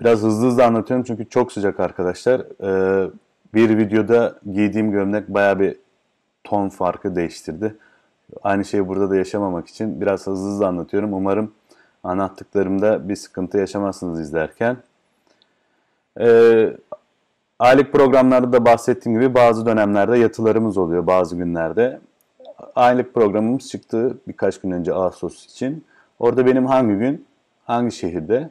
Biraz hızlı hızlı anlatıyorum çünkü çok sıcak arkadaşlar. Ee, bir videoda giydiğim gömlek baya bir ton farkı değiştirdi. Aynı şeyi burada da yaşamamak için biraz hızlı hızlı anlatıyorum. Umarım anlattıklarımda bir sıkıntı yaşamazsınız izlerken. Ee, aylık programlarda da bahsettiğim gibi bazı dönemlerde yatılarımız oluyor bazı günlerde. Aylık programımız çıktı birkaç gün önce Ağustos için. Orada benim hangi gün, hangi şehirde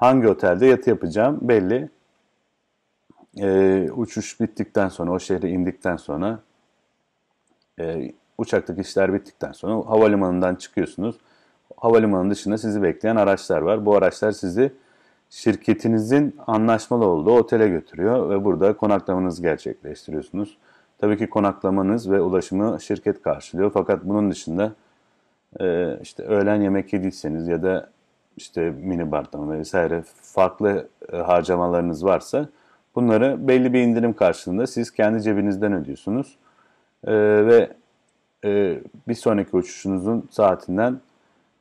Hangi otelde yatı yapacağım belli. E, uçuş bittikten sonra, o şehre indikten sonra, e, uçaktaki işler bittikten sonra havalimanından çıkıyorsunuz. Havalimanının dışında sizi bekleyen araçlar var. Bu araçlar sizi şirketinizin anlaşmalı olduğu otele götürüyor ve burada konaklamanızı gerçekleştiriyorsunuz. Tabii ki konaklamanız ve ulaşımı şirket karşılıyor. Fakat bunun dışında e, işte öğlen yemek yediyseniz ya da işte mini bardan vesaire farklı e, harcamalarınız varsa bunları belli bir indirim karşılığında siz kendi cebinizden ödüyorsunuz. E, ve e, bir sonraki uçuşunuzun saatinden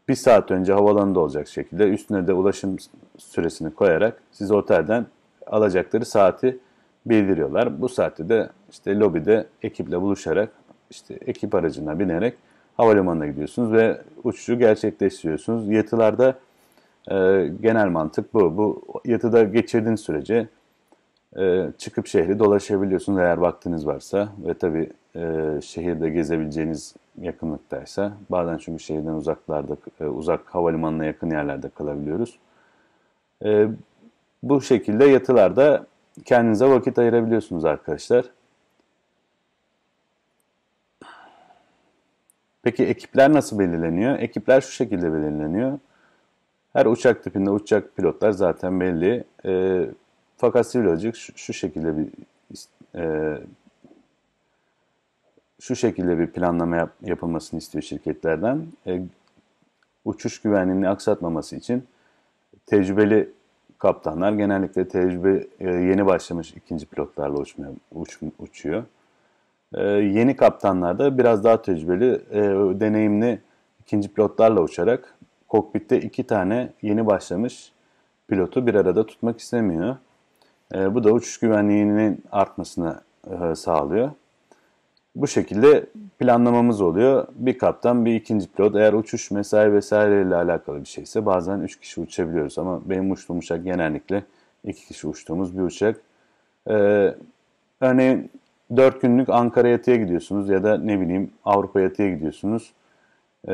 bir saat önce havalanında olacak şekilde üstüne de ulaşım süresini koyarak siz otelden alacakları saati bildiriyorlar. Bu saatte de işte lobide ekiple buluşarak işte ekip aracına binerek havalimanına gidiyorsunuz ve uçuşu gerçekleştiriyorsunuz. Yatılarda ee, genel mantık bu. Bu yatıda geçirdiğin sürece e, çıkıp şehri dolaşabiliyorsunuz eğer vaktiniz varsa ve tabii e, şehirde gezebileceğiniz yakınlıktaysa bazen çünkü şehirden uzaklarda e, uzak havalimanına yakın yerlerde kalabiliyoruz. bu şekilde yatılarda kendinize vakit ayırabiliyorsunuz arkadaşlar. Peki ekipler nasıl belirleniyor? Ekipler şu şekilde belirleniyor. Her uçak tipinde uçak pilotlar zaten belli. E, fakat sivil havacılık şu, şu şekilde bir e, şu şekilde bir planlama yap, yapılmasını istiyor şirketlerden. E, uçuş güvenliğini aksatmaması için tecrübeli kaptanlar genellikle tecrübe e, yeni başlamış ikinci pilotlarla uçmaya uç, uçuyor. E, yeni kaptanlar da biraz daha tecrübeli, e, deneyimli ikinci pilotlarla uçarak kokpitte iki tane yeni başlamış pilotu bir arada tutmak istemiyor. E, bu da uçuş güvenliğinin artmasını e, sağlıyor. Bu şekilde planlamamız oluyor. Bir kaptan, bir ikinci pilot. Eğer uçuş mesai vesaire ile alakalı bir şeyse bazen 3 kişi uçabiliyoruz. Ama benim uçtuğum uçak genellikle 2 kişi uçtuğumuz bir uçak. Ee, örneğin 4 günlük Ankara yatıya gidiyorsunuz ya da ne bileyim Avrupa yatıya gidiyorsunuz. E,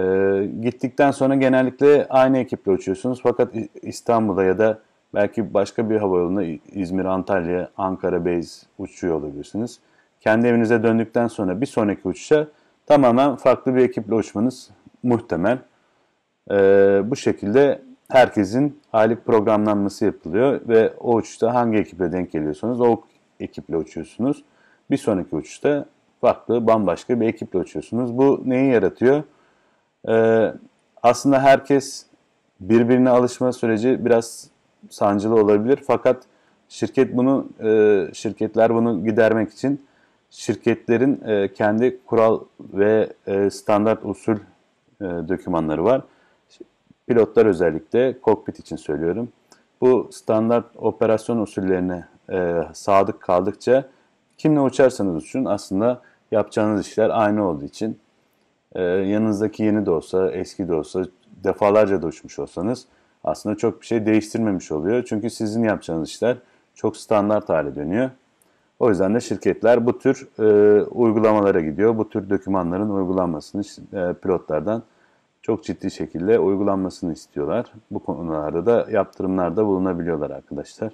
gittikten sonra genellikle aynı ekiple uçuyorsunuz fakat İstanbul'da ya da belki başka bir havayolunda İzmir, Antalya, Ankara base uçuyor olabilirsiniz. Kendi evinize döndükten sonra bir sonraki uçuşa tamamen farklı bir ekiple uçmanız muhtemel. E, bu şekilde herkesin aylık programlanması yapılıyor ve o uçuşta hangi ekiple denk geliyorsanız o ekiple uçuyorsunuz. Bir sonraki uçuşta farklı bambaşka bir ekiple uçuyorsunuz. Bu neyi yaratıyor? Ee, aslında herkes birbirine alışma süreci biraz sancılı olabilir. Fakat şirket bunu, e, şirketler bunu gidermek için şirketlerin e, kendi kural ve e, standart usul e, dokümanları var. Pilotlar özellikle kokpit için söylüyorum. Bu standart operasyon usullerine e, sadık kaldıkça kimle uçarsanız uçun aslında yapacağınız işler aynı olduğu için e, yanınızdaki yeni de olsa, eski de olsa, defalarca da uçmuş olsanız aslında çok bir şey değiştirmemiş oluyor. Çünkü sizin yapacağınız işler çok standart hale dönüyor. O yüzden de şirketler bu tür e, uygulamalara gidiyor. Bu tür dokümanların uygulanmasını e, pilotlardan çok ciddi şekilde uygulanmasını istiyorlar. Bu konularda da yaptırımlarda bulunabiliyorlar arkadaşlar.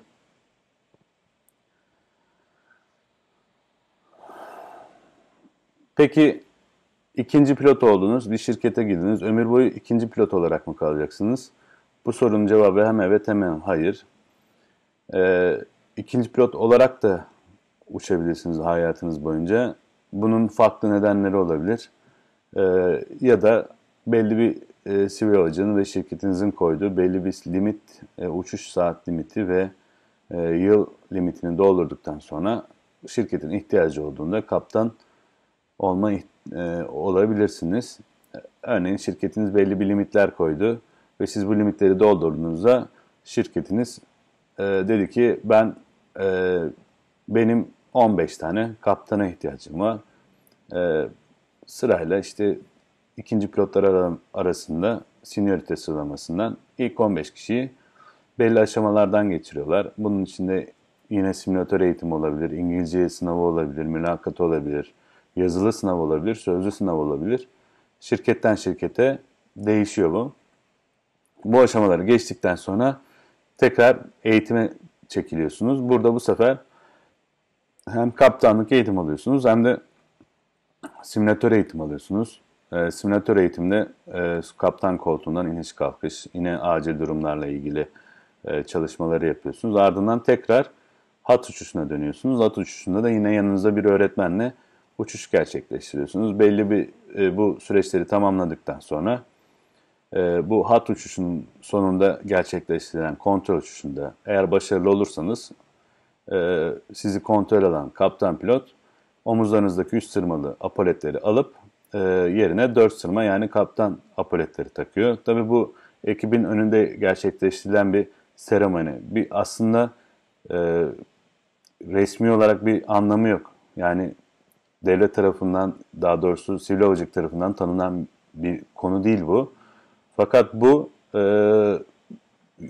Peki İkinci pilot oldunuz, bir şirkete girdiniz. Ömür boyu ikinci pilot olarak mı kalacaksınız? Bu sorunun cevabı hem evet hem hayır. Ee, ikinci pilot olarak da uçabilirsiniz hayatınız boyunca. Bunun farklı nedenleri olabilir. Ee, ya da belli bir e, sivilacının ve şirketinizin koyduğu belli bir limit, e, uçuş saat limiti ve e, yıl limitini doldurduktan sonra şirketin ihtiyacı olduğunda kaptan olma e, olabilirsiniz. Örneğin şirketiniz belli bir limitler koydu ve siz bu limitleri doldurduğunuzda şirketiniz e, dedi ki ben e, benim 15 tane kaptana ihtiyacım var. E, sırayla işte ikinci pilotlar arasında seniorite sıralamasından ilk 15 kişiyi belli aşamalardan geçiriyorlar. Bunun içinde yine simülatör eğitim olabilir, İngilizce sınavı olabilir, mülakat olabilir, Yazılı sınav olabilir, sözlü sınav olabilir. Şirketten şirkete değişiyor bu. Bu aşamaları geçtikten sonra tekrar eğitime çekiliyorsunuz. Burada bu sefer hem kaptanlık eğitim alıyorsunuz hem de simülatör eğitim alıyorsunuz. Ee, simülatör eğitimde e, kaptan koltuğundan iniş kalkış, yine acil durumlarla ilgili e, çalışmaları yapıyorsunuz. Ardından tekrar hat uçuşuna dönüyorsunuz. Hat uçuşunda da yine yanınızda bir öğretmenle uçuş gerçekleştiriyorsunuz. Belli bir e, bu süreçleri tamamladıktan sonra e, bu hat uçuşun sonunda gerçekleştirilen kontrol uçuşunda eğer başarılı olursanız e, sizi kontrol alan kaptan pilot omuzlarınızdaki üst sırmalı apoletleri alıp e, yerine dört sırma yani kaptan apoletleri takıyor. Tabii bu ekibin önünde gerçekleştirilen bir seremoni. Bir aslında e, resmi olarak bir anlamı yok. Yani devlet tarafından daha doğrusu sivil havacılık tarafından tanınan bir konu değil bu. Fakat bu e,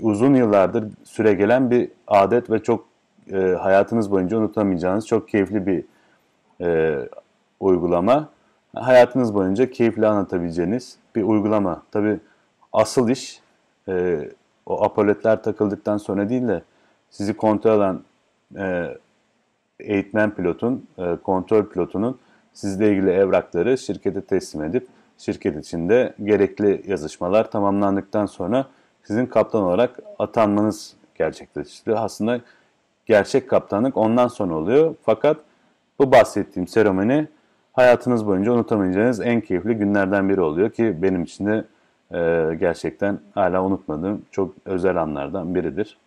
uzun yıllardır süre gelen bir adet ve çok e, hayatınız boyunca unutamayacağınız çok keyifli bir e, uygulama. Hayatınız boyunca keyifli anlatabileceğiniz bir uygulama. Tabi asıl iş e, o apoletler takıldıktan sonra değil de sizi kontrol eden e, eğitmen pilotun, e, kontrol pilotunun sizle ilgili evrakları şirkete teslim edip şirket içinde gerekli yazışmalar tamamlandıktan sonra sizin kaptan olarak atanmanız gerçekleşti. Aslında gerçek kaptanlık ondan sonra oluyor. Fakat bu bahsettiğim seremoni hayatınız boyunca unutamayacağınız en keyifli günlerden biri oluyor ki benim için de e, gerçekten hala unutmadığım çok özel anlardan biridir.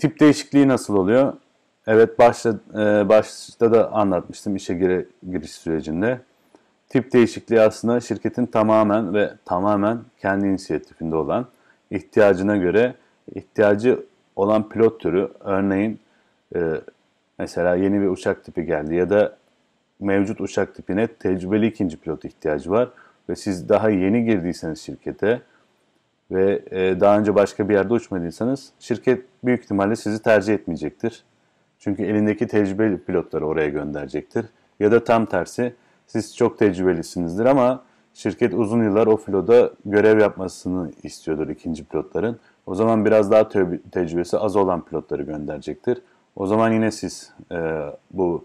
Tip değişikliği nasıl oluyor? Evet başta, e, başta da anlatmıştım işe gire, giriş sürecinde. Tip değişikliği aslında şirketin tamamen ve tamamen kendi inisiyatifinde olan ihtiyacına göre ihtiyacı olan pilot türü örneğin e, mesela yeni bir uçak tipi geldi ya da mevcut uçak tipine tecrübeli ikinci pilot ihtiyacı var ve siz daha yeni girdiyseniz şirkete ve e, daha önce başka bir yerde uçmadıysanız şirket büyük ihtimalle sizi tercih etmeyecektir. Çünkü elindeki tecrübeli pilotları oraya gönderecektir. Ya da tam tersi siz çok tecrübelisinizdir ama şirket uzun yıllar o filoda görev yapmasını istiyordur ikinci pilotların. O zaman biraz daha tecrübesi az olan pilotları gönderecektir. O zaman yine siz e, bu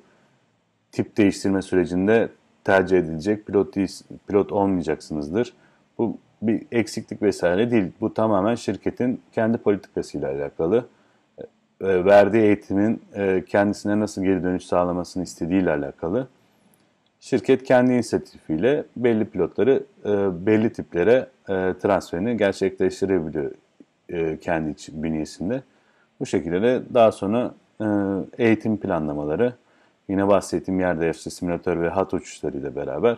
tip değiştirme sürecinde tercih edilecek pilot değil, pilot olmayacaksınızdır. Bu bir eksiklik vesaire değil. Bu tamamen şirketin kendi politikasıyla alakalı. E, verdiği eğitimin e, kendisine nasıl geri dönüş sağlamasını istediğiyle alakalı. Şirket kendi inisiyatifiyle belli pilotları e, belli tiplere e, transferini gerçekleştirebiliyor e, kendi için, bünyesinde. Bu şekilde de daha sonra e, eğitim planlamaları, yine bahsettiğim yerde FC Simülatör ve HAT uçuşlarıyla beraber beraber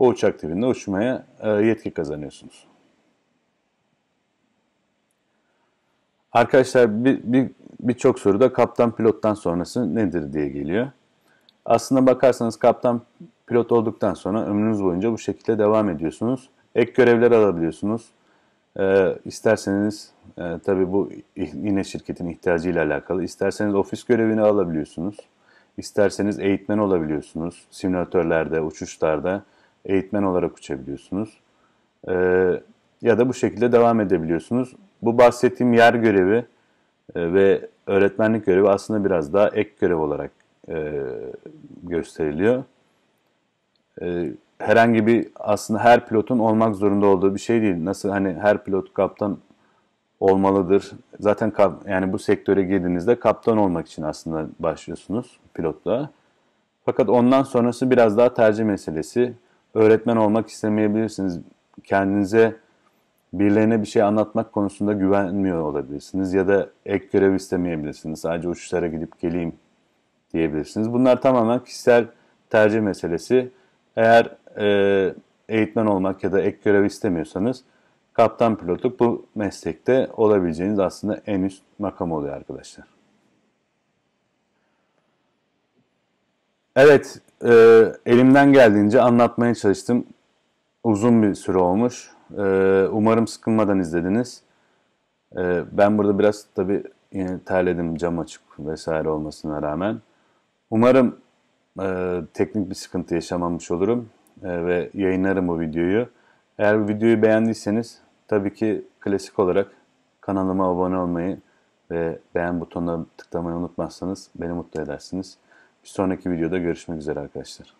o uçak tipinde uçmaya e, yetki kazanıyorsunuz. Arkadaşlar bir birçok bir, bir soruda kaptan pilottan sonrası nedir diye geliyor. Aslında bakarsanız kaptan pilot olduktan sonra ömrünüz boyunca bu şekilde devam ediyorsunuz. Ek görevler alabiliyorsunuz. Ee, isterseniz e, tabii bu yine şirketin ihtiyacıyla alakalı. İsterseniz ofis görevini alabiliyorsunuz. İsterseniz eğitmen olabiliyorsunuz. Simülatörlerde, uçuşlarda eğitmen olarak uçabiliyorsunuz. E, ya da bu şekilde devam edebiliyorsunuz. Bu bahsettiğim yer görevi e, ve öğretmenlik görevi aslında biraz daha ek görev olarak e, gösteriliyor. E, herhangi bir aslında her pilotun olmak zorunda olduğu bir şey değil. Nasıl hani her pilot kaptan olmalıdır. Zaten kap, yani bu sektöre girdiğinizde kaptan olmak için aslında başlıyorsunuz pilotla. Fakat ondan sonrası biraz daha tercih meselesi öğretmen olmak istemeyebilirsiniz. Kendinize birilerine bir şey anlatmak konusunda güvenmiyor olabilirsiniz ya da ek görev istemeyebilirsiniz. Sadece uçuşlara gidip geleyim diyebilirsiniz. Bunlar tamamen kişisel tercih meselesi. Eğer e, eğitmen olmak ya da ek görev istemiyorsanız kaptan pilotluk bu meslekte olabileceğiniz aslında en üst makam oluyor arkadaşlar. Evet, e, elimden geldiğince anlatmaya çalıştım. Uzun bir süre olmuş. E, umarım sıkılmadan izlediniz. E, ben burada biraz tabii yine terledim cam açık vesaire olmasına rağmen. Umarım e, teknik bir sıkıntı yaşamamış olurum e, ve yayınlarım bu videoyu. Eğer bu videoyu beğendiyseniz tabii ki klasik olarak kanalıma abone olmayı ve beğen butonuna tıklamayı unutmazsanız beni mutlu edersiniz. Bir sonraki videoda görüşmek üzere arkadaşlar.